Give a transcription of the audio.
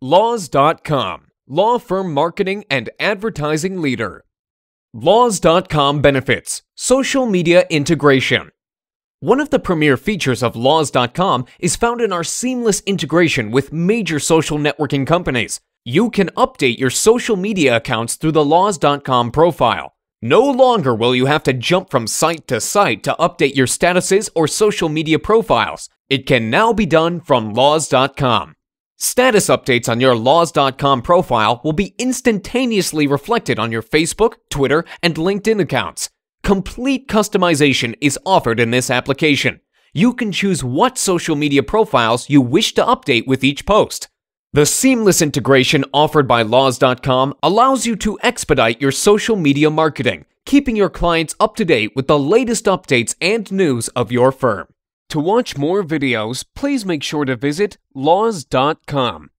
Laws.com, law firm marketing and advertising leader. Laws.com benefits social media integration. One of the premier features of Laws.com is found in our seamless integration with major social networking companies. You can update your social media accounts through the Laws.com profile. No longer will you have to jump from site to site to update your statuses or social media profiles. It can now be done from Laws.com. Status updates on your laws.com profile will be instantaneously reflected on your Facebook, Twitter, and LinkedIn accounts. Complete customization is offered in this application. You can choose what social media profiles you wish to update with each post. The seamless integration offered by laws.com allows you to expedite your social media marketing, keeping your clients up to date with the latest updates and news of your firm. To watch more videos, please make sure to visit laws.com.